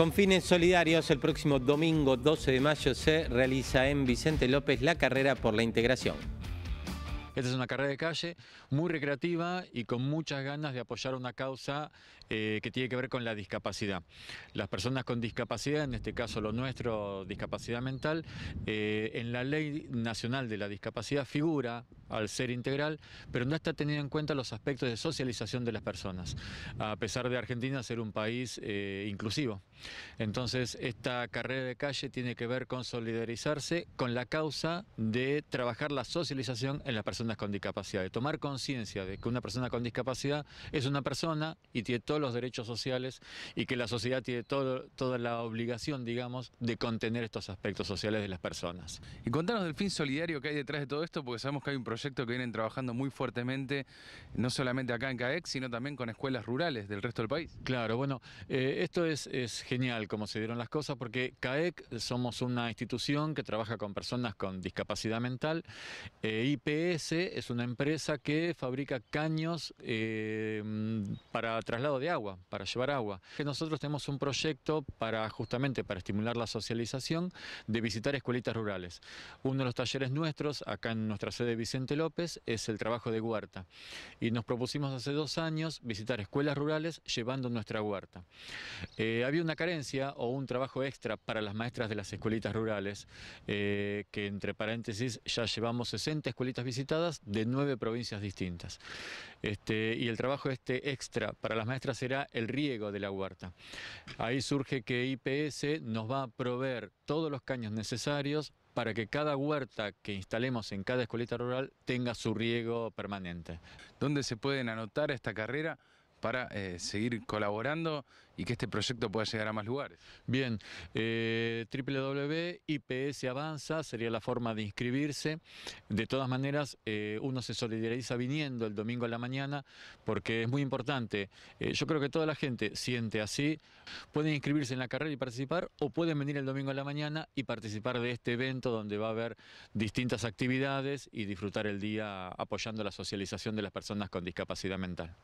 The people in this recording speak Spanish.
Con fines solidarios, el próximo domingo 12 de mayo se realiza en Vicente López la carrera por la integración. Esta es una carrera de calle muy recreativa y con muchas ganas de apoyar una causa eh, que tiene que ver con la discapacidad. Las personas con discapacidad, en este caso lo nuestro, discapacidad mental, eh, en la Ley Nacional de la Discapacidad figura al ser integral, pero no está teniendo en cuenta los aspectos de socialización de las personas, a pesar de Argentina ser un país eh, inclusivo. Entonces, esta carrera de calle tiene que ver con solidarizarse con la causa de trabajar la socialización en las personas con discapacidad, de tomar conciencia de que una persona con discapacidad es una persona y tiene todos los derechos sociales y que la sociedad tiene toda la obligación, digamos, de contener estos aspectos sociales de las personas. Y contanos del fin solidario que hay detrás de todo esto, porque sabemos que hay un proyecto que vienen trabajando muy fuertemente, no solamente acá en CAEC, sino también con escuelas rurales del resto del país. Claro, bueno, eh, esto es, es genial como se dieron las cosas, porque CAEC somos una institución que trabaja con personas con discapacidad mental. Eh, IPS es una empresa que fabrica caños eh, para traslado de agua, para llevar agua. Nosotros tenemos un proyecto para justamente para estimular la socialización de visitar escuelitas rurales. Uno de los talleres nuestros, acá en nuestra sede Vicente López, es el trabajo de huerta. Y nos propusimos hace dos años visitar escuelas rurales llevando nuestra huerta. Eh, había una carencia o un trabajo extra para las maestras de las escuelitas rurales, eh, que entre paréntesis ya llevamos 60 escuelitas visitadas de nueve provincias distintas. Este, y el trabajo este extra para las maestras será el riego de la huerta. Ahí surge que IPS nos va a proveer todos los caños necesarios para que cada huerta que instalemos en cada escuelita rural tenga su riego permanente. ¿Dónde se pueden anotar esta carrera para eh, seguir colaborando y que este proyecto pueda llegar a más lugares. Bien, eh, IPS avanza sería la forma de inscribirse. De todas maneras, eh, uno se solidariza viniendo el domingo a la mañana porque es muy importante. Eh, yo creo que toda la gente siente así. Pueden inscribirse en la carrera y participar o pueden venir el domingo a la mañana y participar de este evento donde va a haber distintas actividades y disfrutar el día apoyando la socialización de las personas con discapacidad mental.